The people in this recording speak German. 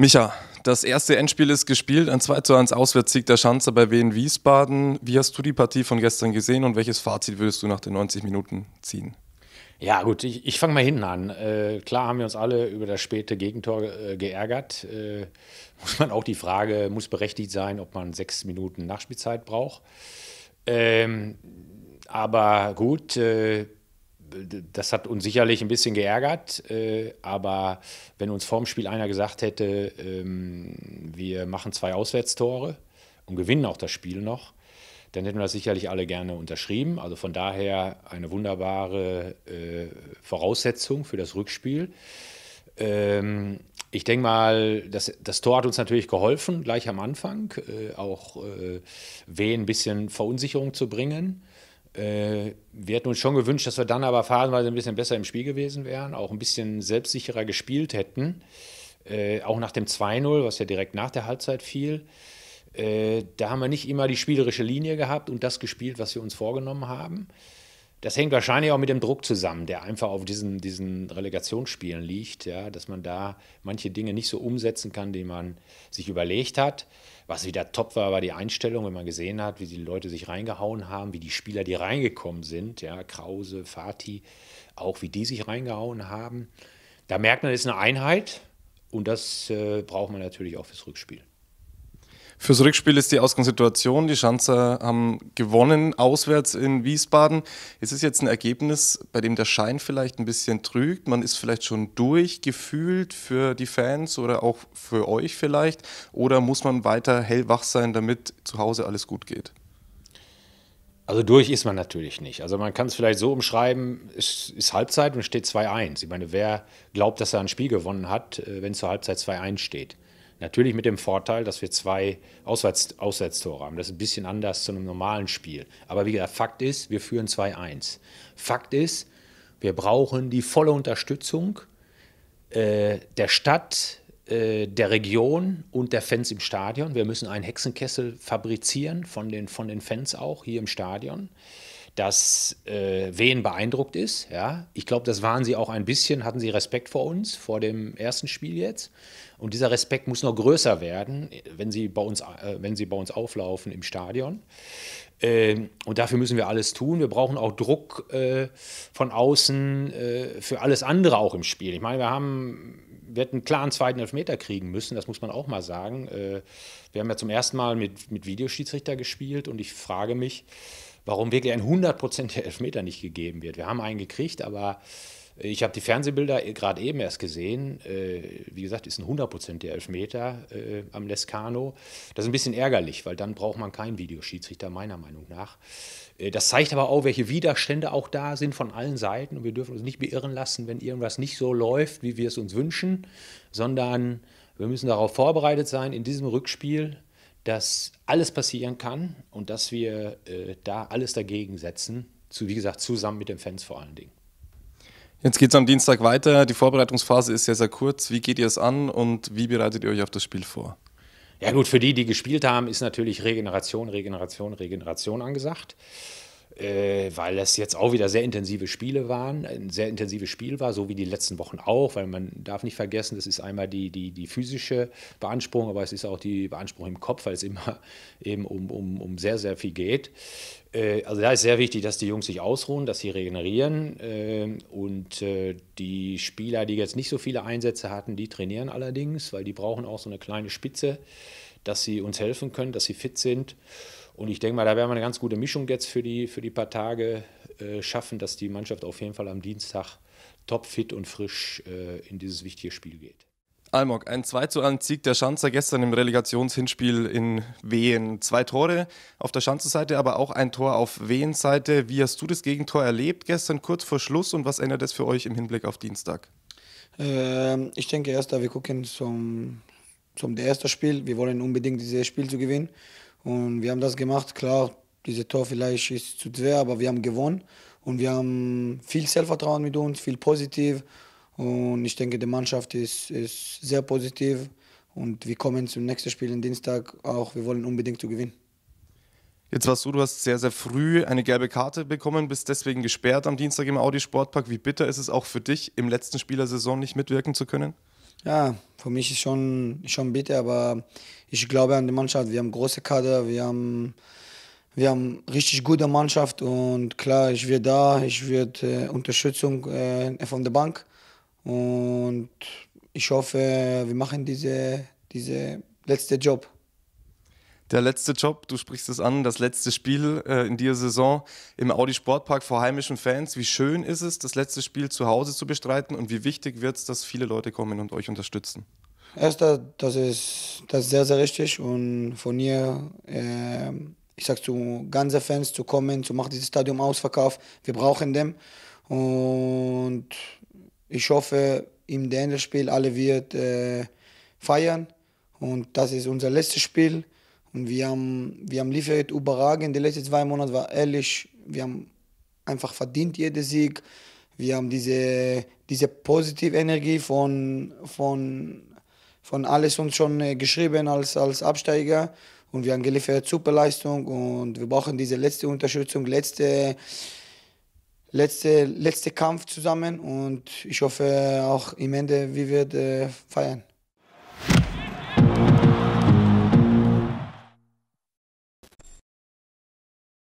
Micha, das erste Endspiel ist gespielt, ein 2 zu 1 Auswärtssieg der Schanzer bei Wien Wiesbaden. Wie hast du die Partie von gestern gesehen und welches Fazit würdest du nach den 90 Minuten ziehen? Ja, gut, ich, ich fange mal hinten an. Äh, klar haben wir uns alle über das späte Gegentor äh, geärgert. Äh, muss man auch die Frage, muss berechtigt sein, ob man sechs Minuten Nachspielzeit braucht. Ähm, aber gut, äh, das hat uns sicherlich ein bisschen geärgert, äh, aber wenn uns vorm Spiel einer gesagt hätte, ähm, wir machen zwei Auswärtstore und gewinnen auch das Spiel noch, dann hätten wir das sicherlich alle gerne unterschrieben. Also von daher eine wunderbare äh, Voraussetzung für das Rückspiel. Ähm, ich denke mal, das, das Tor hat uns natürlich geholfen, gleich am Anfang, äh, auch äh, Weh ein bisschen Verunsicherung zu bringen. Äh, wir hätten uns schon gewünscht, dass wir dann aber phasenweise ein bisschen besser im Spiel gewesen wären, auch ein bisschen selbstsicherer gespielt hätten. Äh, auch nach dem 2-0, was ja direkt nach der Halbzeit fiel. Äh, da haben wir nicht immer die spielerische Linie gehabt und das gespielt, was wir uns vorgenommen haben. Das hängt wahrscheinlich auch mit dem Druck zusammen, der einfach auf diesen, diesen Relegationsspielen liegt, ja, dass man da manche Dinge nicht so umsetzen kann, die man sich überlegt hat. Was wieder top war, war die Einstellung, wenn man gesehen hat, wie die Leute sich reingehauen haben, wie die Spieler, die reingekommen sind, ja, Krause, Fati, auch wie die sich reingehauen haben. Da merkt man, es ist eine Einheit und das äh, braucht man natürlich auch fürs Rückspiel. Fürs Rückspiel ist die Ausgangssituation. Die Schanzer haben gewonnen auswärts in Wiesbaden. Es ist jetzt ein Ergebnis, bei dem der Schein vielleicht ein bisschen trügt. Man ist vielleicht schon durchgefühlt für die Fans oder auch für euch vielleicht. Oder muss man weiter hellwach sein, damit zu Hause alles gut geht? Also durch ist man natürlich nicht. Also man kann es vielleicht so umschreiben, es ist Halbzeit und steht 2-1. Ich meine, wer glaubt, dass er ein Spiel gewonnen hat, äh, wenn es zur Halbzeit 2-1 steht? Natürlich mit dem Vorteil, dass wir zwei Auswärts Auswärtstore haben. Das ist ein bisschen anders zu einem normalen Spiel. Aber wie gesagt, Fakt ist, wir führen 2-1. Fakt ist, wir brauchen die volle Unterstützung äh, der Stadt, äh, der Region und der Fans im Stadion. Wir müssen einen Hexenkessel fabrizieren, von den, von den Fans auch hier im Stadion dass äh, Wen beeindruckt ist. Ja? Ich glaube, das waren sie auch ein bisschen, hatten sie Respekt vor uns, vor dem ersten Spiel jetzt. Und dieser Respekt muss noch größer werden, wenn sie bei uns, äh, wenn sie bei uns auflaufen im Stadion. Ähm, und dafür müssen wir alles tun. Wir brauchen auch Druck äh, von außen äh, für alles andere auch im Spiel. Ich meine, wir haben wir hätten klar einen zweiten Elfmeter kriegen müssen, das muss man auch mal sagen. Äh, wir haben ja zum ersten Mal mit, mit Videoschiedsrichter gespielt und ich frage mich, warum wirklich ein 100% der Elfmeter nicht gegeben wird. Wir haben einen gekriegt, aber äh, ich habe die Fernsehbilder gerade eben erst gesehen. Äh, wie gesagt, ist ein 100% der Elfmeter äh, am Lescano. Das ist ein bisschen ärgerlich, weil dann braucht man keinen Videoschiedsrichter, meiner Meinung nach. Das zeigt aber auch, welche Widerstände auch da sind von allen Seiten. Und wir dürfen uns nicht beirren lassen, wenn irgendwas nicht so läuft, wie wir es uns wünschen, sondern wir müssen darauf vorbereitet sein, in diesem Rückspiel dass alles passieren kann und dass wir äh, da alles dagegen setzen, zu, wie gesagt, zusammen mit den Fans vor allen Dingen. Jetzt geht es am Dienstag weiter. Die Vorbereitungsphase ist sehr, sehr kurz. Wie geht ihr es an und wie bereitet ihr euch auf das Spiel vor? Ja gut, für die, die gespielt haben, ist natürlich Regeneration, Regeneration, Regeneration angesagt äh, weil das jetzt auch wieder sehr intensive Spiele waren, ein sehr intensives Spiel war, so wie die letzten Wochen auch, weil man darf nicht vergessen, das ist einmal die, die, die physische Beanspruchung, aber es ist auch die Beanspruchung im Kopf, weil es immer eben um, um, um sehr, sehr viel geht. Äh, also da ist sehr wichtig, dass die Jungs sich ausruhen, dass sie regenerieren äh, und äh, die Spieler, die jetzt nicht so viele Einsätze hatten, die trainieren allerdings, weil die brauchen auch so eine kleine Spitze, dass sie uns helfen können, dass sie fit sind. Und ich denke mal, da werden wir eine ganz gute Mischung jetzt für die, für die paar Tage äh, schaffen, dass die Mannschaft auf jeden Fall am Dienstag topfit und frisch äh, in dieses wichtige Spiel geht. Almog, ein 2 zu 1 Sieg der Schanzer gestern im Relegationshinspiel in Wehen. Zwei Tore auf der Schanzer aber auch ein Tor auf Wehenseite. Wie hast du das Gegentor erlebt gestern kurz vor Schluss und was ändert es für euch im Hinblick auf Dienstag? Ähm, ich denke erst, da wir gucken zum, zum ersten Spiel. Wir wollen unbedingt dieses Spiel zu gewinnen. Und wir haben das gemacht. Klar, dieses Tor vielleicht ist zu schwer, aber wir haben gewonnen. Und wir haben viel Selbstvertrauen mit uns, viel positiv. Und ich denke, die Mannschaft ist, ist sehr positiv. Und wir kommen zum nächsten Spiel am Dienstag auch. Wir wollen unbedingt zu gewinnen. Jetzt warst du, du hast sehr, sehr früh eine gelbe Karte bekommen, bist deswegen gesperrt am Dienstag im Audi Sportpark. Wie bitter ist es auch für dich, im letzten Spiel der Saison nicht mitwirken zu können? Ja, für mich ist schon, schon bitter, aber ich glaube an die Mannschaft. Wir haben große Kader, wir haben, wir haben richtig gute Mannschaft und klar, ich werde da, ich werde äh, Unterstützung äh, von der Bank und ich hoffe, wir machen diese, diese letzte Job der letzte Job, du sprichst es an, das letzte Spiel äh, in dieser Saison im Audi Sportpark vor heimischen Fans. Wie schön ist es, das letzte Spiel zu Hause zu bestreiten und wie wichtig wird es, dass viele Leute kommen und euch unterstützen? Erster, das ist, das ist sehr, sehr richtig und von hier, äh, ich sag zu ganzen Fans zu kommen, zu machen dieses Stadion ausverkauf, wir brauchen dem und ich hoffe, im Endspiel alle wird äh, feiern und das ist unser letztes Spiel. Und wir haben, wir haben liefert überragend. Die letzten zwei Monate war ehrlich. Wir haben einfach verdient jeden Sieg. Wir haben diese, diese positive Energie von, von, von alles uns schon äh, geschrieben als, als Absteiger. Und wir haben geliefert super Leistung. und wir brauchen diese letzte Unterstützung, letzte, letzte, letzte Kampf zusammen. Und ich hoffe auch im Ende, wie wir äh, feiern.